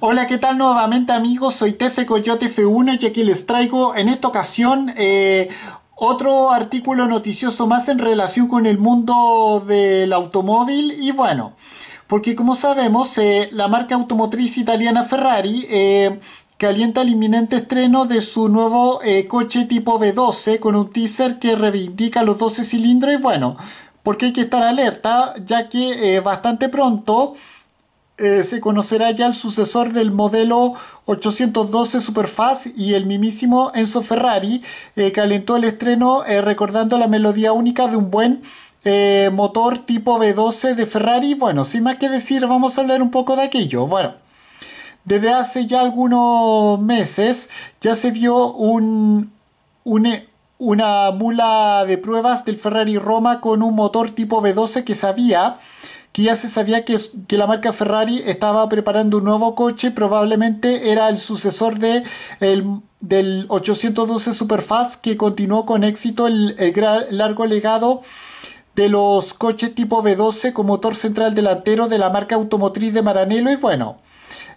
Hola, ¿qué tal nuevamente amigos? Soy Tefe Coyote F1 y aquí les traigo en esta ocasión eh, otro artículo noticioso más en relación con el mundo del automóvil y bueno, porque como sabemos eh, la marca automotriz italiana Ferrari eh, calienta el inminente estreno de su nuevo coche tipo V12 con un teaser que reivindica los 12 cilindros y bueno, porque hay que estar alerta ya que bastante pronto eh, se conocerá ya el sucesor del modelo 812 Superfast y el mismísimo Enzo Ferrari calentó eh, el estreno eh, recordando la melodía única de un buen motor tipo V12 de Ferrari. Bueno, sin más que decir, vamos a hablar un poco de aquello. Bueno. Desde hace ya algunos meses ya se vio un, una mula de pruebas del Ferrari Roma con un motor tipo V12 que sabía que ya se sabía que, que, la marca Ferrari estaba preparando un nuevo coche, probablemente era el sucesor de del 812 Superfast que continuó con éxito el, largo legado de los coches tipo V12 con motor central delantero de la marca automotriz de Maranello y bueno.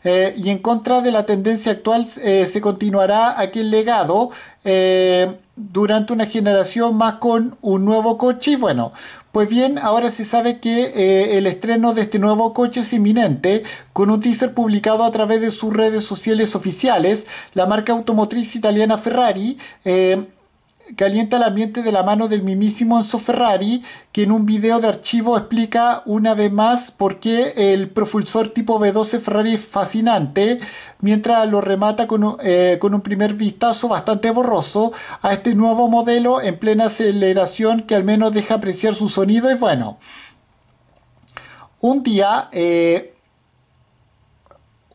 Eh, y en contra de la tendencia actual eh, se continuará aquel legado eh, durante una generación más con un nuevo coche. Y bueno, pues bien, ahora se sabe que el estreno de este nuevo coche es inminente. Con un teaser publicado a través de sus redes sociales oficiales, la marca automotriz italiana Ferrari calienta el ambiente de la mano del mimísimo Enzo Ferrari, que en un video de archivo explica una vez más por qué el propulsor tipo V12 Ferrari es fascinante, mientras lo remata eh, con un, primer vistazo bastante borroso a este nuevo modelo en plena aceleración que al menos deja apreciar su sonido y bueno. Un día, eh,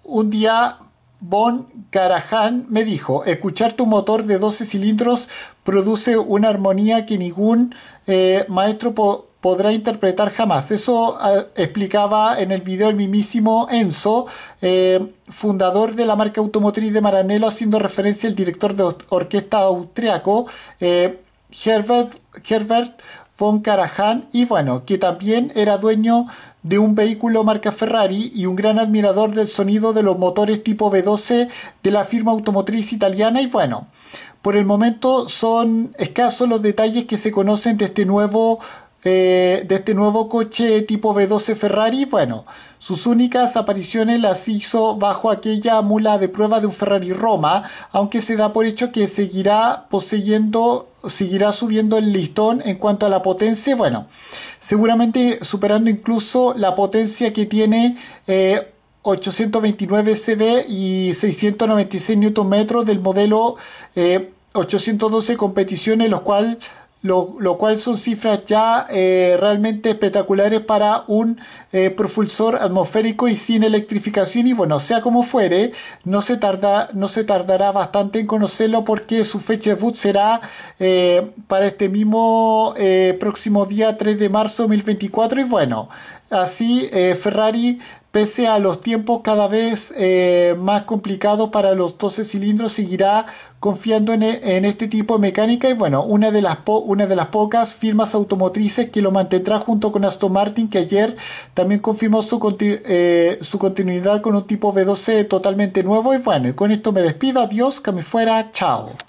un día Von Karajan me dijo, escuchar tu motor de 12 cilindros produce una armonía que ningún eh, maestro podrá interpretar jamás. Eso ah, explicaba en el video el mismísimo Enzo, eh, fundador de la marca automotriz de Maranello, haciendo referencia al director de orquesta austriaco. Eh, Herbert, von Karajan y bueno, que también era dueño de un vehículo marca Ferrari y un gran admirador del sonido de los motores tipo V12 de la firma automotriz italiana y bueno, por el momento son escasos los detalles que se conocen de este nuevo eh, de, este nuevo coche tipo V12 Ferrari, bueno, sus únicas apariciones las hizo bajo aquella mula de prueba de un Ferrari Roma, aunque se da por hecho que seguirá poseyendo, seguirá subiendo el listón en cuanto a la potencia, bueno, seguramente superando incluso la potencia que tiene 829 eh, CB y 696 Nm del modelo 812 eh, en los cuales lo, cual son cifras ya eh, realmente espectaculares para un eh, propulsor atmosférico y sin electrificación y bueno, sea como fuere, no se, tarda, no se tardará bastante en conocerlo porque su fecha de boot será eh, para este mismo próximo día 3 de marzo de 2024 y bueno, Así, eh, Ferrari, pese a los tiempos cada vez eh, más complicados para los 12 cilindros, seguirá confiando e, en, este tipo de mecánica y bueno, una de, las pocas firmas automotrices que lo mantendrá junto con Aston Martin, que ayer también confirmó su, eh, continuidad con un tipo V12 totalmente nuevo y bueno, y con esto me despido, adiós, que me fuera, chao.